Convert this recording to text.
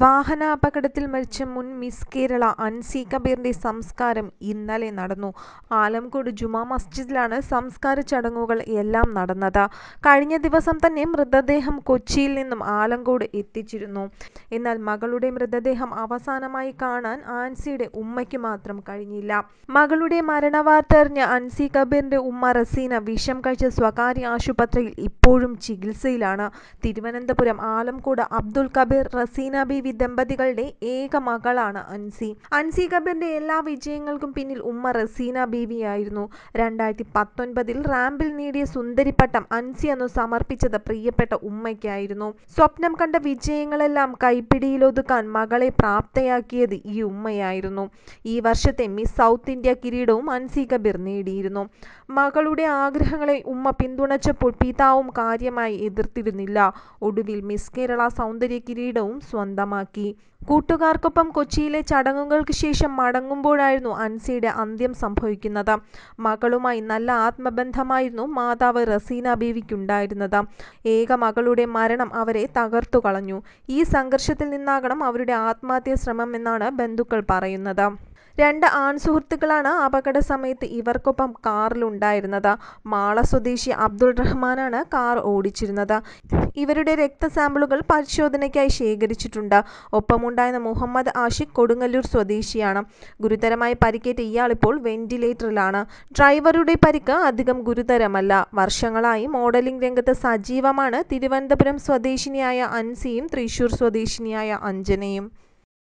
വാഹനാപകടത്തിൽ മരിച്ച മുൻ മിസ് കേരള അൻസി കബീറിന്റെ സംസ്കാരം ഇന്നലെ നടന്നു ആലംകോട് ജുമാ മസ്ജിദിലാണ് സംസ്കാര ചടങ്ങുകൾ എല്ലാം നടന്നത് കഴിഞ്ഞ ദിവസം തന്നെ മൃതദേഹം കൊച്ചിയിൽ നിന്നും ആലംകോട് എത്തിച്ചിരുന്നു എന്നാൽ മകളുടെ മൃതദേഹം അവസാനമായി കാണാൻ ആൻസിയുടെ ഉമ്മയ്ക്ക് മാത്രം കഴിഞ്ഞില്ല മകളുടെ മരണവാർത്തറിഞ്ഞ അൻസി കബീറിന്റെ ഉമ്മ റസീന വിഷം കഴിച്ച സ്വകാര്യ ആശുപത്രിയിൽ ഇപ്പോഴും ചികിത്സയിലാണ് തിരുവനന്തപുരം ആലംകോട് അബ്ദുൽ കബീർ റസീന ബി ദമ്പതികളുടെ ഏക മകളാണ് അൻസി അൻസി കബീറിന്റെ എല്ലാ വിജയങ്ങൾക്കും പിന്നിൽ ഉമ്മ റസീന ആയിരുന്നു രണ്ടായിരത്തി പത്തൊൻപതിൽ റാമ്പിൽ നേടിയ സുന്ദരിപ്പട്ടം അൻസി അന്നു സമർപ്പിച്ചത് പ്രിയപ്പെട്ട ഉമ്മയ്ക്കായിരുന്നു സ്വപ്നം കണ്ട വിജയങ്ങളെല്ലാം കൈപ്പിടിയിലൊതുക്കാൻ മകളെ പ്രാപ്തയാക്കിയത് ഈ ഉമ്മയായിരുന്നു ഈ വർഷത്തെ മിസ് സൗത്ത് ഇന്ത്യ കിരീടവും അൻസി കബീർ നേടിയിരുന്നു മകളുടെ ആഗ്രഹങ്ങളെ ഉമ്മ പിന്തുണച്ചപ്പോൾ പിതാവും കാര്യമായി എതിർത്തിരുന്നില്ല ഒടുവിൽ മിസ് കേരള സൗന്ദര്യ കിരീടവും സ്വന്തം സ്വന്തമാക്കി കൂട്ടുകാർക്കൊപ്പം കൊച്ചിയിലെ ചടങ്ങുകൾക്ക് ശേഷം മടങ്ങുമ്പോഴായിരുന്നു അൻസിയുടെ അന്ത്യം സംഭവിക്കുന്നത് മകളുമായി നല്ല ആത്മബന്ധമായിരുന്നു മാതാവ് റസീന ബീവിക്കുണ്ടായിരുന്നത് ഏക മകളുടെ മരണം അവരെ തകർത്തു കളഞ്ഞു ഈ സംഘർഷത്തിൽ നിന്നാകണം അവരുടെ ആത്മഹത്യാ ശ്രമം എന്നാണ് ബന്ധുക്കൾ പറയുന്നത് രണ്ട് ആൺസുഹൃത്തുക്കളാണ് അപകട സമയത്ത് ഇവർക്കൊപ്പം കാറിലുണ്ടായിരുന്നത് മാള സ്വദേശി അബ്ദുൾ റഹ്മാനാണ് കാർ ഓടിച്ചിരുന്നത് ഇവരുടെ രക്ത സാമ്പിളുകൾ പരിശോധനയ്ക്കായി ശേഖരിച്ചിട്ടുണ്ട് ഒപ്പമുണ്ടായിരുന്ന മുഹമ്മദ് ആഷിഖ് കൊടുങ്ങല്ലൂർ സ്വദേശിയാണ് ഗുരുതരമായി പരിക്കേറ്റ ഇയാളിപ്പോൾ വെന്റിലേറ്ററിലാണ് ഡ്രൈവറുടെ പരിക്ക് അധികം ഗുരുതരമല്ല വർഷങ്ങളായി മോഡലിംഗ് രംഗത്ത് സജീവമാണ് തിരുവനന്തപുരം സ്വദേശിനിയായ അൻസിയും തൃശൂർ സ്വദേശിനിയായ അഞ്ജനയും